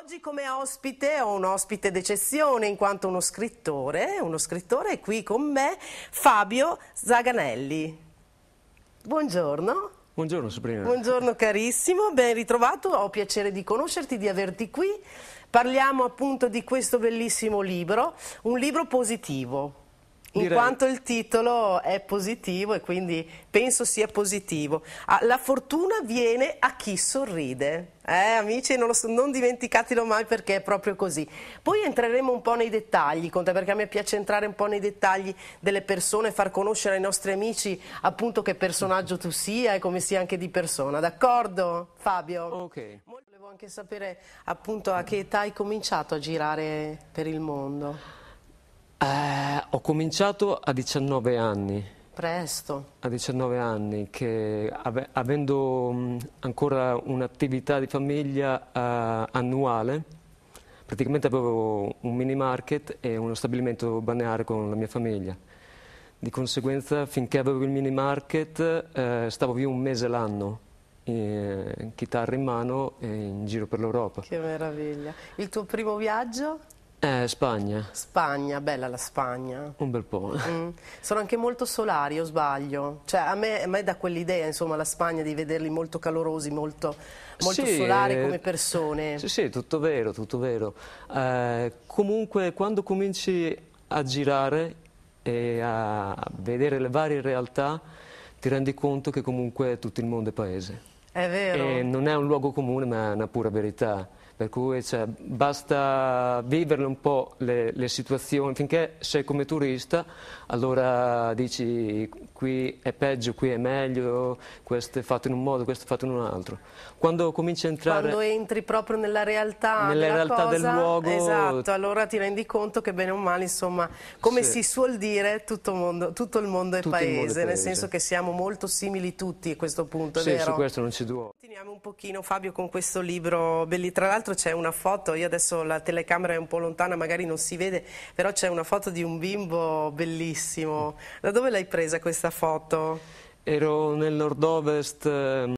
Oggi come ospite ho un ospite d'eccezione in quanto uno scrittore, uno scrittore è qui con me, Fabio Zaganelli. Buongiorno. Buongiorno Sabrina. Buongiorno carissimo, ben ritrovato, ho piacere di conoscerti, di averti qui. Parliamo appunto di questo bellissimo libro, un libro positivo. In quanto il titolo è positivo e quindi penso sia positivo. Ah, la fortuna viene a chi sorride. Eh, amici, non, so, non, dimenticatelo mai perché è proprio così. Poi entreremo un po' nei dettagli, Conte, perché a me piace entrare un po' nei dettagli delle persone, far conoscere ai nostri amici appunto che personaggio tu sia e come sia anche di persona. D'accordo, Fabio? Ok. Volevo anche sapere appunto a che età hai cominciato a girare per il mondo. Eh, ho cominciato a 19 anni. Presto. A 19 anni, che av avendo mm, ancora un'attività di famiglia eh, annuale, praticamente avevo un mini market e uno stabilimento balneare con la mia famiglia. Di conseguenza, finché avevo il mini market, eh, stavo via un mese l'anno eh, chitarra in mano in giro per l'Europa. Che meraviglia. Il tuo primo viaggio? Eh, Spagna. Spagna, bella la Spagna. Un bel po'. Mm. Sono anche molto solari, o sbaglio? Cioè, a me, a me dà quell'idea, insomma, la Spagna di vederli molto calorosi, molto, molto sì, solari come persone. Sì, sì, tutto vero, tutto vero. Eh, comunque, quando cominci a girare e a vedere le varie realtà, ti rendi conto che comunque tutto il mondo è paese. È vero. E non è un luogo comune, ma è una pura verità per cui cioè, basta viverle un po' le, le, situazioni, finché sei come turista, allora dici qui è peggio, qui è meglio, questo è fatto in un modo, questo è fatto in un altro. Quando cominci a entrare... Quando entri proprio nella realtà, nella realtà cosa, del luogo... Esatto, allora ti rendi conto che bene o male, insomma, come sì. si suol dire, tutto, mondo, tutto il mondo è tutto paese, mondo è nel paese. senso che siamo molto simili tutti a questo punto, sì, vero? su questo non ci duo. Continuiamo un pochino, Fabio, con questo libro bellissimo. Tra l'altro l'altro c'è una foto, io adesso la telecamera è un po' lontana, magari non si vede, però c'è una foto di un bimbo bellissimo. Da dove l'hai presa questa foto? Ero nel nord-ovest ehm,